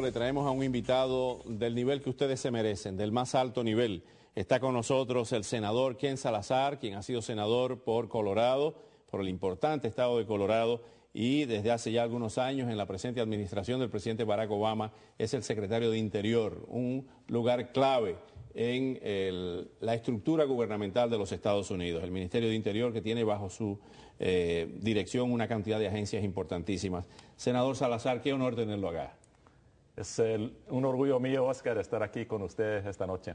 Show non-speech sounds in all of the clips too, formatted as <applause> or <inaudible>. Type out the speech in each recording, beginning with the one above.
le traemos a un invitado del nivel que ustedes se merecen, del más alto nivel. Está con nosotros el senador Ken Salazar, quien ha sido senador por Colorado, por el importante estado de Colorado, y desde hace ya algunos años en la presente administración del presidente Barack Obama es el secretario de Interior, un lugar clave en la estructura gubernamental de los Estados Unidos, el Ministerio de Interior que tiene bajo su eh, dirección una cantidad de agencias importantísimas. Senador Salazar, qué honor tenerlo acá es un orgullo mío, Oscar, estar aquí con ustedes esta noche.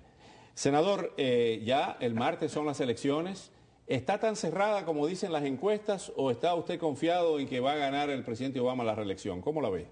Senador, eh, ya el martes son las elecciones. ¿Está tan cerrada como dicen las encuestas o está usted confiado en que va a ganar el presidente Obama la reelección? ¿Cómo la ve?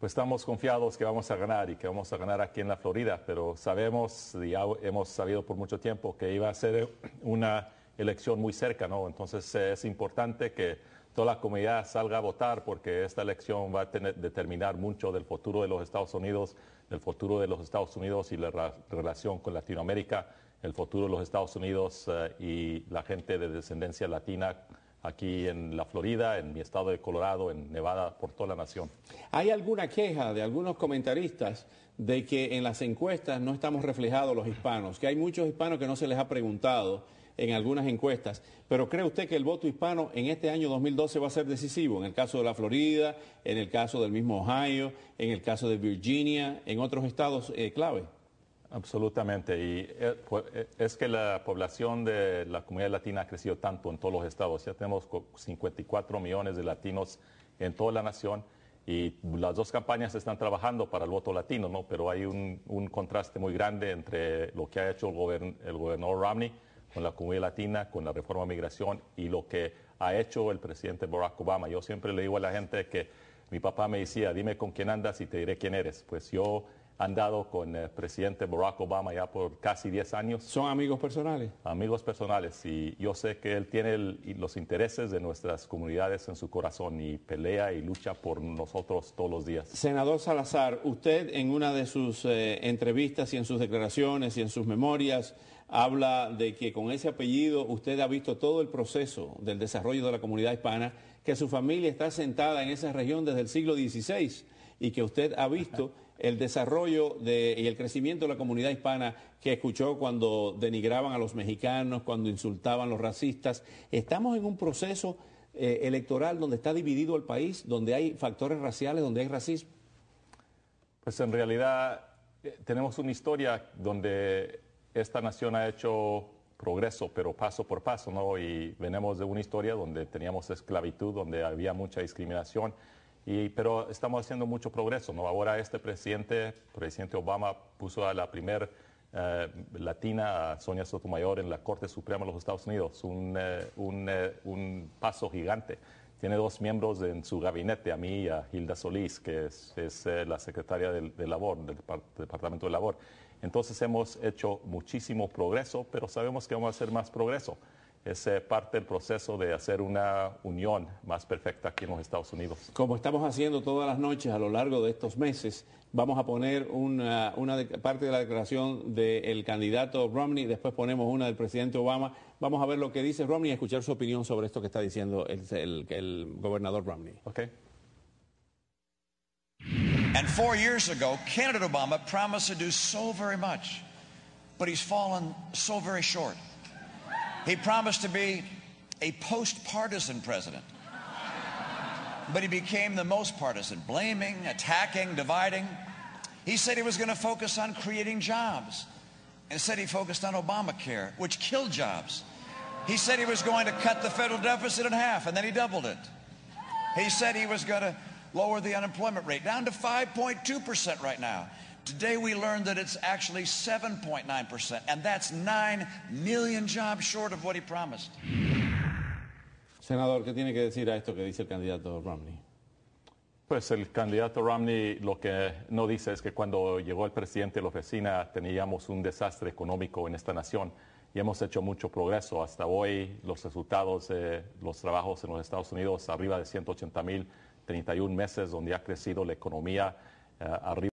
Pues estamos confiados que vamos a ganar y que vamos a ganar aquí en la Florida, pero sabemos, ya hemos sabido por mucho tiempo que iba a ser una elección muy cerca, ¿no? Entonces eh, es importante que toda la comunidad salga a votar porque esta elección va a determinar mucho del futuro de los Estados Unidos, del futuro de los Estados Unidos y la relación con Latinoamérica, el futuro de los Estados Unidos eh, y la gente de descendencia latina aquí en la Florida, en mi estado de Colorado, en Nevada, por toda la nación. ¿Hay alguna queja de algunos comentaristas de que en las encuestas no estamos reflejados los hispanos, que hay muchos hispanos que no se les ha preguntado? en algunas encuestas. Pero ¿cree usted que el voto hispano en este año 2012 va a ser decisivo? En el caso de la Florida, en el caso del mismo Ohio, en el caso de Virginia, en otros estados eh, clave. Absolutamente. Y eh, pues, eh, es que la población de la comunidad latina ha crecido tanto en todos los estados. Ya tenemos 54 millones de latinos en toda la nación y las dos campañas están trabajando para el voto latino, ¿no? Pero hay un, contraste muy grande entre lo que ha hecho el, el gobernador Romney con la comunidad latina, con la reforma de migración y lo que ha hecho el presidente Barack Obama. Yo siempre le digo a la gente que mi papá me decía, dime con quién andas y te diré quién eres. Pues yo han dado con el presidente Barack Obama ya por casi 10 años. ¿Son amigos personales? Amigos personales y yo sé que él tiene los intereses de nuestras comunidades en su corazón y pelea y lucha por nosotros todos los días. Senador Salazar, usted en una de sus eh, entrevistas y en sus declaraciones y en sus memorias habla de que con ese apellido usted ha visto todo el proceso del desarrollo de la comunidad hispana, que su familia está sentada en esa región desde el siglo XVI y que usted ha visto <laughs> el desarrollo y el crecimiento de la comunidad hispana que escuchó cuando denigraban a los mexicanos, cuando insultaban a los racistas. Estamos en un proceso eh, electoral donde está dividido el país, donde hay factores raciales, donde hay racismo. Pues en realidad eh, tenemos una historia donde esta nación ha hecho progreso, pero paso por paso, ¿no? Y venimos de una historia donde teníamos esclavitud, donde había mucha discriminación pero estamos haciendo mucho progreso, Ahora este presidente, presidente Obama, puso a la primera eh, latina, a Sonia Sotomayor, en la Corte Suprema de los Estados Unidos, eh, eh, un, paso gigante. Tiene dos miembros en su gabinete, a mí y a Hilda Solís, que es, la secretaria de Labor, del Departamento de Labor. Entonces hemos hecho muchísimo progreso, pero sabemos que vamos a hacer más progreso es eh, parte del proceso de hacer una unión más perfecta aquí en los Estados Unidos. Como estamos haciendo todas las noches a lo largo de estos meses, vamos a poner una, parte de la declaración del candidato Romney, después ponemos una del presidente Obama. Vamos a ver lo que dice Romney y escuchar su opinión sobre esto que está diciendo el, gobernador Romney. Okay. ago, Obama promised to do so much, he's fallen so very short. He promised to be a post partisan president. But he became the most partisan, blaming, attacking, dividing. He said he was going to focus on creating jobs. Instead, he focused on Obamacare, which killed jobs. He said he was going to cut the federal deficit in half, and then he doubled it. He said he was going to lower the unemployment rate down to 5.2% right now. Today we learned that it's actually 7.9%, and that's 9 million jobs short of what he promised. Senador, ¿qué tiene que decir a esto que dice el candidato Romney? Pues el candidato Romney lo que no dice es que cuando llegó el presidente de la oficina teníamos un desastre económico en esta nación y hemos hecho mucho progreso. Hasta hoy los resultados los trabajos en los Estados Unidos arriba de 180 mil, 31 meses donde ha crecido la economía eh, arriba.